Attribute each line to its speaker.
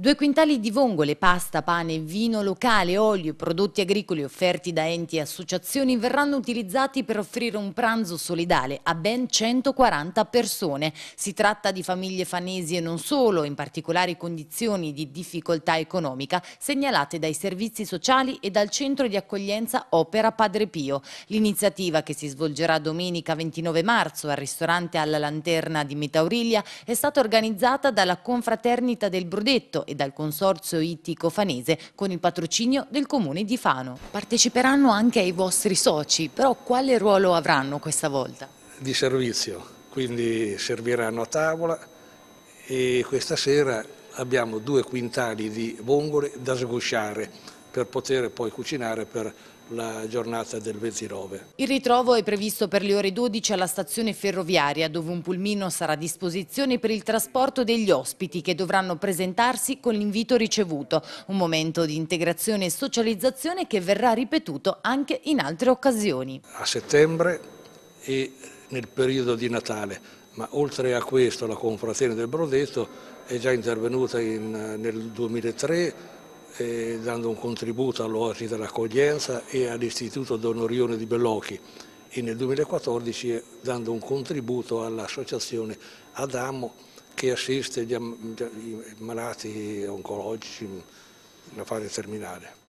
Speaker 1: Due quintali di vongole, pasta, pane, vino locale, olio, prodotti agricoli offerti da enti e associazioni verranno utilizzati per offrire un pranzo solidale a ben 140 persone. Si tratta di famiglie fanesi e non solo, in particolari condizioni di difficoltà economica, segnalate dai servizi sociali e dal centro di accoglienza Opera Padre Pio. L'iniziativa che si svolgerà domenica 29 marzo al ristorante alla Lanterna di Metauriglia è stata organizzata dalla Confraternita del Brudetto e dal Consorzio Ittico Fanese con il patrocinio del Comune di Fano. Parteciperanno anche i vostri soci, però quale ruolo avranno questa volta? Di
Speaker 2: servizio, quindi serviranno a tavola e questa sera abbiamo due quintali di vongole da sgusciare per poter poi cucinare per la giornata del 29.
Speaker 1: Il ritrovo è previsto per le ore 12 alla stazione ferroviaria dove un pulmino sarà a disposizione per il trasporto degli ospiti che dovranno presentarsi con l'invito ricevuto, un momento di integrazione e socializzazione che verrà ripetuto anche in altre occasioni.
Speaker 2: A settembre e nel periodo di Natale, ma oltre a questo la confrazione del Brodetto è già intervenuta in, nel 2003 eh, dando un contributo all'Oasi dell'accoglienza e all'Istituto Don Orione di Bellocchi e nel 2014 eh, dando un contributo all'associazione Adamo che assiste gli, gli, i malati oncologici in fase terminale.